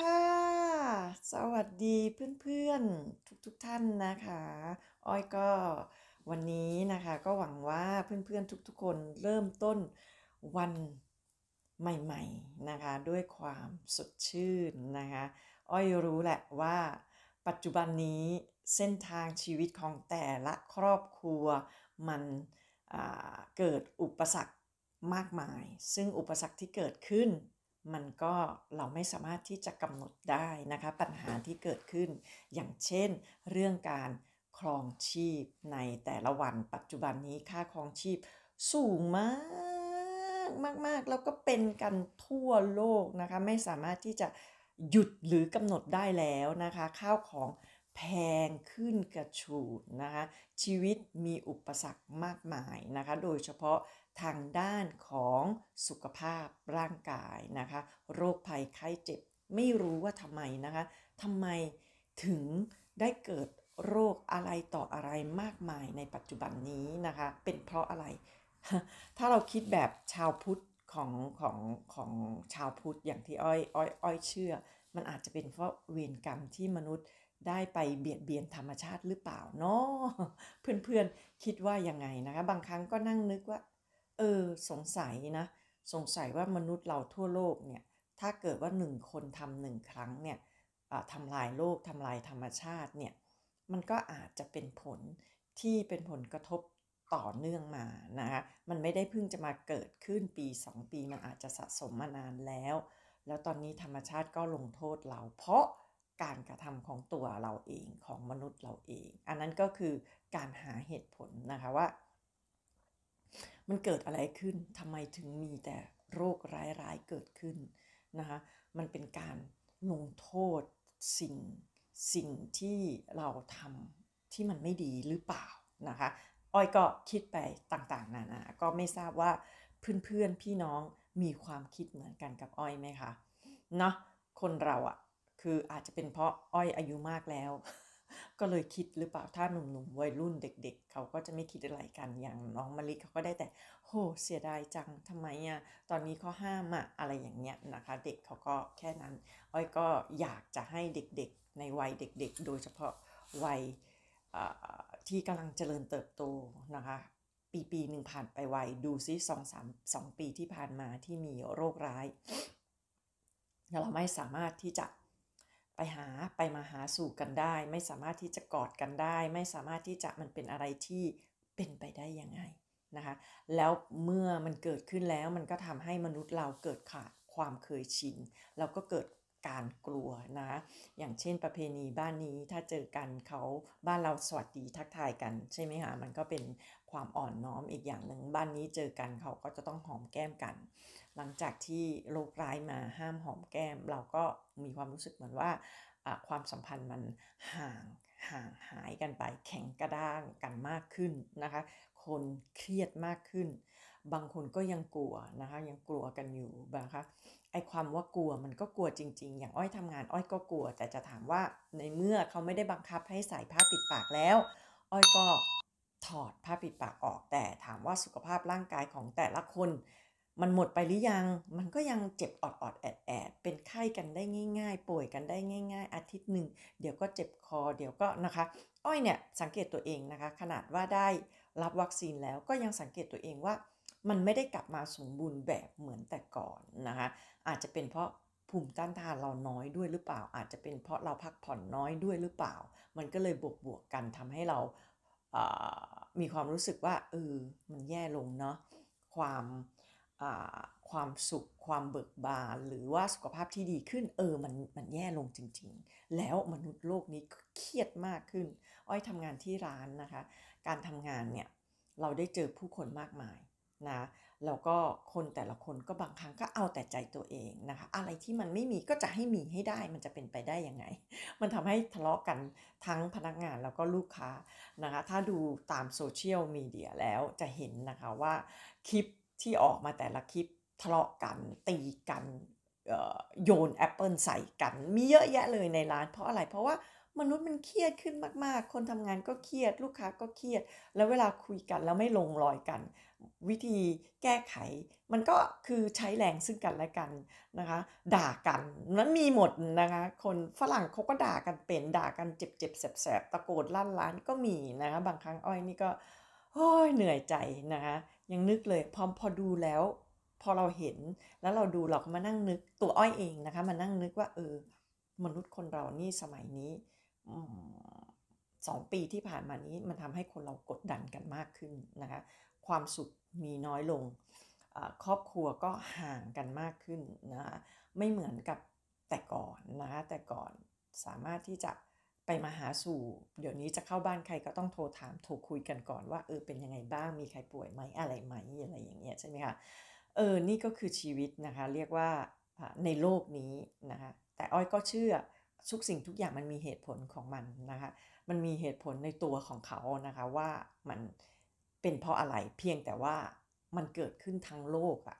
ค่ะ สวัสดีเพื่อนๆทุกๆทท่านนะคะ อ้อยก็วันนี้นะคะก็หวังว่าเพื่อนๆทุกๆ คนเริ่มต้นวันใหม่ๆนะคะด้วยความสดชื่นนะคะอ้อยรู้แหละว่าปัจจุบันนี้เส้นทางชีวิตของแต่ละครอบครัว มันเกิดอุปสรรคมากมาย ซึ่งอุปสรรคที่เกิดขึ้นมันก็เราไม่สามารถที่จะกำหนดได้นะคะ ปัญหาที่เกิดขึ้นอย่างเช่นเรื่องการครองชีพในแต่ละวันปัจจุบันนี้ค่าครองชีพสูงมากมากมากแล้วก็เป็นกันทั่วโลกนะคะไม่สามารถที่จะหยุดหรือกำหนดได้แล้วนะคะข้าวของแพงขึ้นกระฉูดนะคะชีวิตมีอุปสรรคมากมายนะคะโดยเฉพาะทางด้านของสุขภาพร่างกายนะคะโรคภัยไข้เจ็บไม่รู้ว่าทำไมนะคะทำไมถึงได้เกิดโรคอะไรต่ออะไรมากมายในปัจจุบันนี้นะคะเป็นเพราะอะไร ถ้าเราคิดแบบชาวพุทธของของของชาวพุทธอย่างที่อ้อยอ้อยอ้อยเชื่อ มันอาจจะเป็นเพราะเวรกรรมที่มนุษย์ได้ไปเบียดเบียนธรรมชาติหรือเปล่าเนาะเพื่อนๆคิดว่ายังไงนะคะ บางครั้งก็นั่งนึกว่าเออสงสัยนะสงสัยว่ามนุษย์เราทั่วโลกเนี่ยถ้าเกิดว่าหนึ่งคนทำหนึ่งครั้งเนี่ยทำลายโลกทำลายธรรมชาติเนี่ยมันก็อาจจะเป็นผลที่เป็นผลกระทบต่อเนื่องมานะคะมันไม่ได้เพิ่งจะมาเกิดขึ้นปี 2 ปี มันอาจจะสะสมมานานแล้ว แล้วตอนนี้ธรรมชาติก็ลงโทษเรา เพราะการกระทำของตัวเราเองของมนุษย์เราเอง อันนั้นก็คือการหาเหตุผลนะคะว่ามันเกิดอะไรขึ้น ทำไมถึงมีแต่โรคร้ายๆเกิดขึ้นนะคะ มันเป็นการลงโทษสิ่ง สิ่งที่เราทำที่มันไม่ดีหรือเปล่านะคะ อ้อยก็คิดไปต่างๆนานา ก็ไม่ทราบว่าเพื่อนๆพี่น้องมีความคิดเหมือนกันกับอ้อยไหมคะ เนาะคนเราอะคืออาจจะเป็นเพราะอ้อยอายุมากแล้วก็เลยคิดหรือเปล่าถ้าหนุ่มๆวัยรุ่นเด็ก ๆ เขาก็จะไม่คิดอะไรกันอย่างน้องมะลิเขาก็ได้แต่โหเสียดายจังทำไมอะตอนนี้เขาห้ามอะอะไรอย่างเงี้ยนะคะ เด็กเขาก็แค่นั้นอ้อยก็อยากจะให้เด็กๆ ในวัยเด็กๆ โดยเฉพาะวัยที่กำลังเจริญเติบโตนะคะ ปีปีหนึ่งผ่านไปไวดูซิสองสามสองปีที่ผ่านมาที่มีโรคร้ายเราไม่สามารถที่จะไปหาไปมาหาสู่กันได้ ไม่สามารถที่จะกอดกันได้ ไม่สามารถที่จะมันเป็นอะไรที่เป็นไปได้ยังไงนะคะแล้วเมื่อมันเกิดขึ้นแล้วมันก็ทำให้มนุษย์เราเกิดขาดความเคยชินเราก็เกิดการกลัวนะ อย่างเช่นประเพณีบ้านนี้ถ้าเจอกันเขาบ้านเราสวัสดีทักทายกัน ใช่ไหมคะมันก็เป็นความอ่อนน้อมอีกอย่างหนึ่งบ้านนี้เจอกันเขาก็จะต้องหอมแก้มกัน หลังจากที่โรคร้ายมาห้ามหอมแก้ม เราก็มีความรู้สึกเหมือนว่า ความสัมพันธ์มันห่างห่างหายกันไป แข็งกระด้างกันมากขึ้นนะคะ คนเครียดมากขึ้นบางคนก็ยังกลัวนะคะยังกลัวกันอยู่นะคะไอความว่ากลัวมันก็กลัวจริงๆ อย่างอ้อยทำงาน อ้อยก็กลัว แต่จะถามว่าในเมื่อเขาไม่ได้บังคับให้ใส่ผ้าปิดปากแล้ว อ้อยก็ถอดผ้าปิดปากออกแต่ถามว่าสุขภาพร่างกายของแต่ละคน มันหมดไปหรือยัง มันก็ยังเจ็บออดออดแอดแอดเป็นไข้กันได้ง่ายๆ ป่วยกันได้ง่ายๆ อาทิตย์หนึ่งเดี๋ยวก็เจ็บคอ เดี๋ยวก็นะคะอ้อยเนี่ยสังเกตตัวเองนะคะ ขนาดว่าได้รับวัคซีนแล้วก็ยังสังเกตตัวเองว่ามันไม่ได้กลับมาสมบูรณ์แบบเหมือนแต่ก่อนนะคะ อาจจะเป็นเพราะภูมิต้านทานเราน้อยด้วยหรือเปล่า อาจจะเป็นเพราะเราพักผ่อนน้อยด้วยหรือเปล่า มันก็เลยบวกบวกกันทำให้เรามีความรู้สึกว่าเออ มันแย่ลงเนาะ ความความสุข ความเบิกบาน หรือว่าสุขภาพที่ดีขึ้น เออ มัน มันแย่ลงจริงๆ แล้วมนุษย์โลกนี้เครียดมากขึ้น อ้อยทำงานที่ร้านนะคะ การทำงานเนี่ยเราได้เจอผู้คนมากมายนะแล้วก็คนแต่ละคนก็บางครั้งก็เอาแต่ใจตัวเองนะคะอะไรที่มันไม่มีก็จะให้มีให้ได้มันจะเป็นไปได้ยังไง มันทำให้ทะเลาะกันทั้งพนักงานแล้วก็ลูกค้านะคะถ้าดูตามโซเชียลมีเดียแล้วจะเห็นนะคะว่าคลิปที่ออกมาแต่ละคลิปทะเลาะกันตีกันโยนแอปเปิลใส่กันมีเยอะแยะเลยในร้านเพราะอะไรเพราะว่ามนุษย์มันเครียดขึ้นมากๆ คนทำงานก็เครียด ลูกค้าก็เครียด แล้วเวลาคุยกันแล้วไม่ลงรอยกันวิธีแก้ไข มันก็คือใช้แรงซึ่งกันและกันนะคะ ด่ากันนั้นมีหมดนะคะ คนฝรั่งเขาก็ด่ากันเป็น ด่ากันเจ็บเจ็บแสบแสบตะโกนลั่นล้านก็มีนะคะบางครั้งอ้อยนี่ก็โอ้ยเหนื่อยใจนะคะยังนึกเลยพอพอดูแล้ว พอเราเห็น แล้วเราดูเราก็มานั่งนึกตัวอ้อยเองนะคะมานั่งนึกว่าเออ มนุษย์คนเรานี่สมัยนี้สองปีที่ผ่านมานี้ มันทำให้คนเรากดดันกันมากขึ้นนะคะความสุขมีน้อยลงครอบครัวก็ห่างกันมากขึ้นนะ ไม่เหมือนกับแต่ก่อนนะคะ แต่ก่อนสามารถที่จะไปมาหาสู่ เดี๋ยวนี้จะเข้าบ้านใครก็ต้องโทรถาม โทรคุยกันก่อนว่า เออ เป็นยังไงบ้างมีใครป่วยไหม อะไรไหม อะไรอย่างเงี้ยใช่ไหมคะ เออ นี่ก็คือชีวิตนะคะ เรียกว่าในโลกนี้นะคะ แต่อ้อยก็เชื่อ ทุกสิ่งทุกอย่างมันมีเหตุผลของมันนะคะ มันมีเหตุผลในตัวของเขานะคะว่ามันเป็นเพราะอะไร เพียงแต่ว่ามันเกิดขึ้นทั้งโลกอะ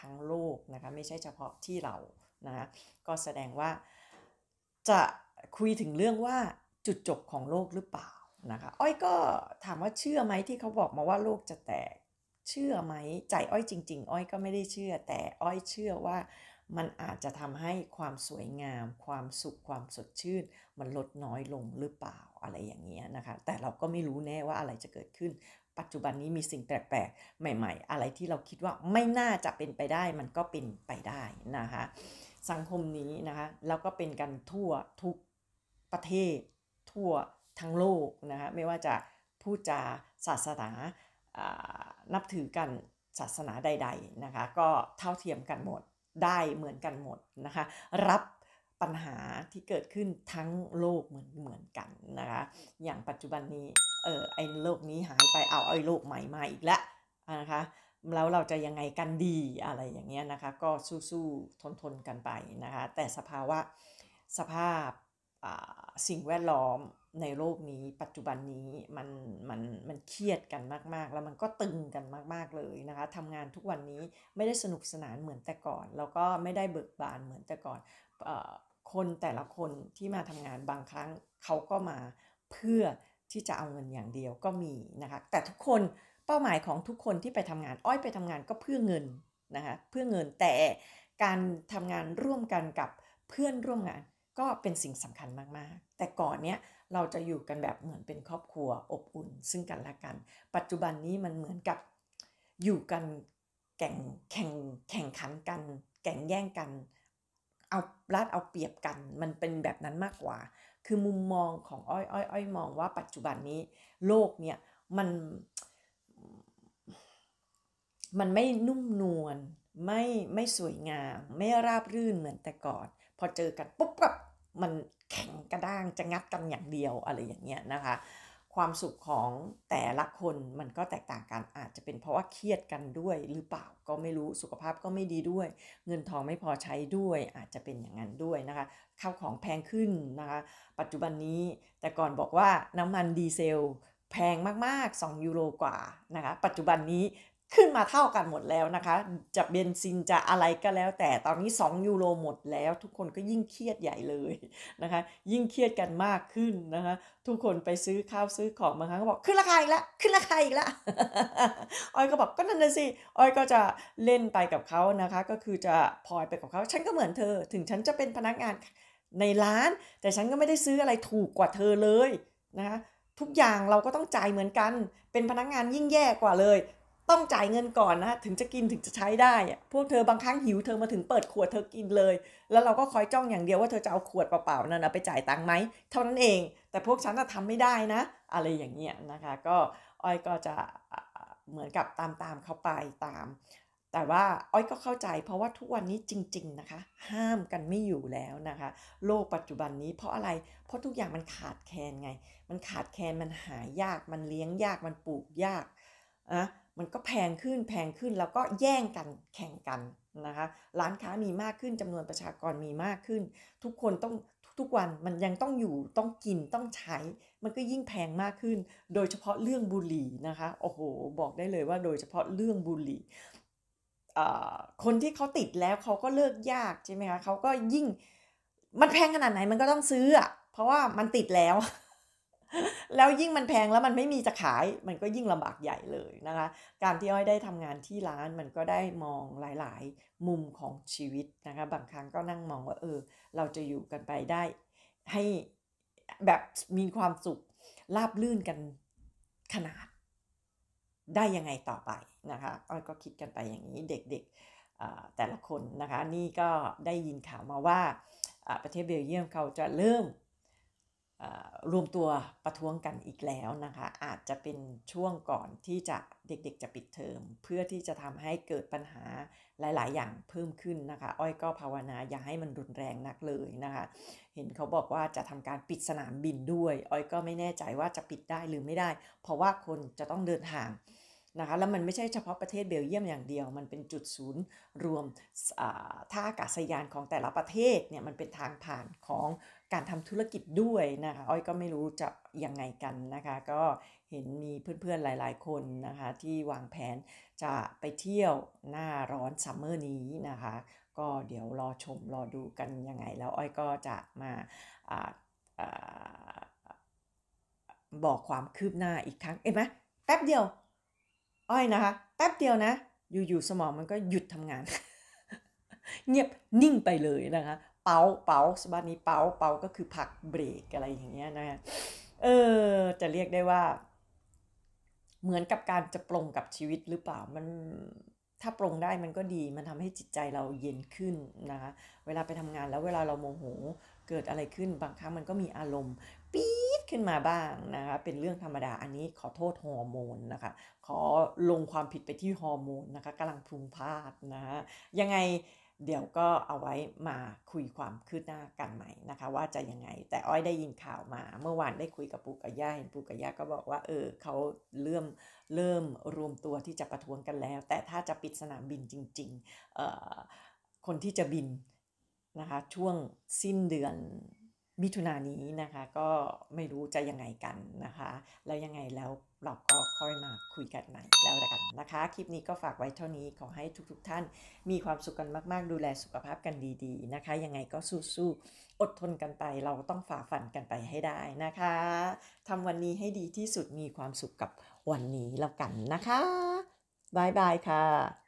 ทั้งโลกนะคะ ไม่ใช่เฉพาะที่เรานะคะก็แสดงว่า จะคุยถึงเรื่องว่าจุดจบของโลกหรือเปล่านะคะ อ้อยก็ถามว่าเชื่อไหมที่เขาบอกมาว่าโลกจะแตก เชื่อไหมใจอ้อยจริงๆ อ้อยก็ไม่ได้เชื่อ แต่อ้อยเชื่อว่ามันอาจจะทำให้ความสวยงาม ความสุข ความสดชื่น มันลดน้อยลงหรือเปล่าอะไรอย่างเงี้ยนะคะ แต่เราก็ไม่รู้แน่ว่าอะไรจะเกิดขึ้นปัจจุบันนี้มีสิ่งแปลกๆใหม่ๆ อะไรที่เราคิดว่าไม่น่าจะเป็นไปได้มันก็เป็นไปได้นะคะสังคมนี้นะคะแล้วก็เป็นกันทั่วทุกประเทศทั่วทั้งโลกนะคะ ไม่ว่าจะพูดจาศาสนานับถือกันศาสนาใดๆนะคะ ก็เท่าเทียมกันหมดได้เหมือนกันหมดนะคะ รับปัญหาที่เกิดขึ้นทั้งโลกเหมือนเหมือนกันนะคะอย่างปัจจุบันนี้เออไอ้โรคนี้หายไปเอาไอ้โรคใหม่มาอีกแล้วนะคะแล้วเราจะยังไงกันดีอะไรอย่างเงี้ยนะคะก็สู้ๆทนทนกันไปนะคะแต่สภาวะสภาพสิ่งแวดล้อมในโลกนี้ปัจจุบันนี้มันมันมันเครียดกันมาก ๆ แล้วมันก็ตึงกันมาก ๆเลยนะคะทำงานทุกวันนี้ไม่ได้สนุกสนานเหมือนแต่ก่อนแล้วก็ไม่ได้เบิกบานเหมือนแต่ก่อนคนแต่ละคนที่มาทำงานบางครั้งเขาก็มาเพื่อที่จะเอาเงินอย่างเดียวก็มีนะคะแต่ทุกคนเป้าหมายของทุกคนที่ไปทำงาน อ้อยไปทำงานก็เพื่อเงินนะคะเพื่อเงินแต่การทำงานร่วมกันกับเพื่อนร่วมงานก็เป็นสิ่งสำคัญมากๆ แต่ก่อนเนี้ยเราจะอยู่กันแบบเหมือนเป็นครอบครัวอบอุ่นซึ่งกันและกัน ปัจจุบันนี้มันเหมือนกับอยู่กันแข่งแข่งแข่งขันกันแข่งแย่งกันเอารัดเอาเปรียบกันมันเป็นแบบนั้นมากกว่า คือมุมมองของอ้อยอ้อยอ้อยมองว่าปัจจุบันนี้โลกเนี่ยมัน มันไม่นุ่มนวลไม่ไม่สวยงาม ไม่ราบรื่นเหมือนแต่ก่อน พอเจอกันปุ๊บกบมันแข็งกระด้างจะงัดกันอย่างเดียวอะไรอย่างเงี้ยนะคะความสุขของแต่ละคนมันก็แตกต่างกันอาจจะเป็นเพราะว่าเครียดกันด้วยหรือเปล่าก็ไม่รู้สุขภาพก็ไม่ดีด้วย เงินทองไม่พอใช้ด้วยอาจจะเป็นอย่างนั้นด้วยนะคะข้าวของแพงขึ้นนะคะปัจจุบันนี้แต่ก่อนบอกว่าน้ำมันดีเซล แพงมากๆ 2ยูโรกว่านะคะปัจจุบันนี้ขึ้นมาเท่ากันหมดแล้วนะคะ จะเบนซินจะอะไรก็แล้วแต่ตอนนี้2ยูโรหมดแล้ว ทุกคนก็ยิ่งเครียดใหญ่เลยนะคะ ยิ่งเครียดกันมากขึ้นนะคะทุกคนไปซื้อข้าวซื้อของบางครั้งก็บอกขึ้นราคาอีกแล้วขึ้นราคาอีกแล้วออยก็บอกก็นั่นน่ะสิออยก็จะเล่นไปกับเขานะคะ ก็คือจะพลอยไปกับเขาฉันก็เหมือนเธอถึงฉันจะเป็นพนักงานในร้าน แต่ฉันก็ไม่ได้ซื้ออะไรถูกกว่าเธอเลยนะคะทุกอย่างเราก็ต้องจ่ายเหมือนกันเป็นพนักงงานยิ่งแย่กว่าเลยต้องจ่ายเงินก่อนนะถึงจะกินถึงจะใช้ได้พวกเธอบางครั้งหิวเธอมาถึงเปิดขวดเธอกินเลย แล้วเราก็คอยจ้อง อย่างเดียวว่าเธอจะเอาขวดเปล่าๆนั่นไปจ่ายตังค์ไหมเท่านั้นเอง แต่พวกฉันะทำไม่ได้นะ อะไรอย่างเงี้ยนะคะ ก็อ้อยก็จะเหมือนกับตามๆเขาไปตาม แต่ว่าอ้อยก็เข้าใจ เพราะว่าทุกวันนี้จริง ๆนะคะ ห้ามกันไม่อยู่แล้วนะคะ โลกปัจจุบันนี้เพราะอะไรเพราะทุกอย่างมันขาดแคลนไง มันขาดแคลนมันหายากมันเลี้ยง ยากมันปลูกยากนะมันก็แพงขึ้นแพงขึ้นแล้วก็แย่งกันแข่งกันนะคะร้านค้ามีมากขึ้นจำนวนประชากรมีมากขึ้น ทุกคนต้องทุกวันมันยังต้องอยู่ต้องกินต้องใช้ มันก็ยิ่งแพงมากขึ้น โดยเฉพาะเรื่องบุหรี่นะคะโอ้โหบอกได้เลยว่าโดยเฉพาะเรื่องบุหรี่คนที่เขาติดแล้วเขาก็เลิกยากใช่ไหมคะเขาก็ยิ่งมันแพงขนาดไหนมันก็ต้องซื้ออะเพราะว่ามันติดแล้วแล้วยิ่งมันแพงแล้วมันไม่มีจะขายมันก็ยิ่งลำบากใหญ่เลยนะคะการที่อ้อยได้ทำงานที่ร้านมันก็ได้มองหลายๆมุมของชีวิตนะคะบางครั้งก็นั่งมองว่าเออเราจะอยู่กันไปได้ให้แบบมีความสุขราบลื่นกันขนาดได้ยังไงต่อไปนะคะอ้อยก็คิดกันไปอย่างนี้เด็กๆแต่ละคนนะคะนี่ก็ได้ยินข่าวมาว่าประเทศเบลเยียมเขาจะเริ่มรวมตัวประท้วงกันอีกแล้วนะคะ อาจจะเป็นช่วงก่อนที่จะเด็กๆจะปิดเทอมเพื่อที่จะทำให้เกิดปัญหาหลายๆ อย่างเพิ่มขึ้นนะคะ อ้อยก็ภาวนาอย่าให้มันรุนแรงนักเลยนะคะเห็นเขาบอกว่าจะทำการปิดสนามบินด้วย อ้อยก็ไม่แน่ใจว่าจะปิดได้หรือไม่ได้ เพราะว่าคนจะต้องเดินทางนะคะ แล้วมันไม่ใช่เฉพาะประเทศเบลเยียมอย่างเดียวมันเป็นจุดศูนย์รวมท่าอากาศยานของแต่ละประเทศเนี่ยมันเป็นทางผ่านของการทำธุรกิจด้วยนะคะ อ้อยก็ไม่รู้จะยังไงกันนะคะ ก็เห็นมีเพื่อนๆหลาย ๆ คนนะคะ ที่วางแผนจะไปเที่ยวหน้าร้อนซัมเมอร์นี้นะคะก็เดี๋ยวรอชมรอดูกันยังไงแล้วอ้อยก็จะมาบอกความคืบหน้าอีกครั้งเอ็นไหมแป๊บเดียว อ้อยนะคะแป๊บเดียวนะ อยู่ๆสมองมันก็หยุดทำงาน เงียบนิ่งไปเลยนะคะเปาเปาสบานนี้เปา เปาก็คือผักเบรกอะไรอย่างเงี้ยนะเออ จะเรียกได้ว่า เหมือนกับการจะปรงกับชีวิตหรือเปล่ามัน ถ้าปรงได้มันก็ดี มันทำให้จิตใจเราเย็นขึ้นนะคะเวลาไปทำงานแล้วเวลาเราโมโหเกิดอะไรขึ้น บางครั้งมันก็มีอารมณ์ ปี๊ดขึ้นมาบ้างนะคะเป็นเรื่องธรรมดาอันนี้ ขอโทษฮอร์โมนนะคะขอลงความผิดไปที่ฮอร์โมนนะคะกำลังพรุงพลาดนะะยังไงเดี๋ยวก็เอาไว้มาคุยความคืบหน้ากันใหม่นะคะว่าจะยังไง แต่อ้อยได้ยินข่าวมาเมื่อวานได้คุยกับปูกับย่าเห็นปูกับย่าก็บอกว่าเออเขาเริ่มเริ่มรวมตัวที่จะประท้วงกันแล้ว แต่ถ้าจะปิดสนามบินจริงๆ คนที่จะบินนะคะช่วงสิ้นเดือนมิถุนายนนี้นะคะก็ไม่รู้จะยังไงกันนะคะ แล้วยังไงแล้วเราก็ค่อยมาคุยกันใหม่แล้วกันนะคะ คลิปนี้ก็ฝากไว้เท่านี้ขอให้ทุกๆทท่านมีความสุขกันมาก ๆ ดูแลสุขภาพกันดีๆนะคะ ยังไงก็สู้ๆอดทนกันไปเราต้องฝ่าฟันกันไปให้ได้นะคะทำวันนี้ให้ดีที่สุดมีความสุขกับวันนี้แล้วกันนะคะบายบายค่ะ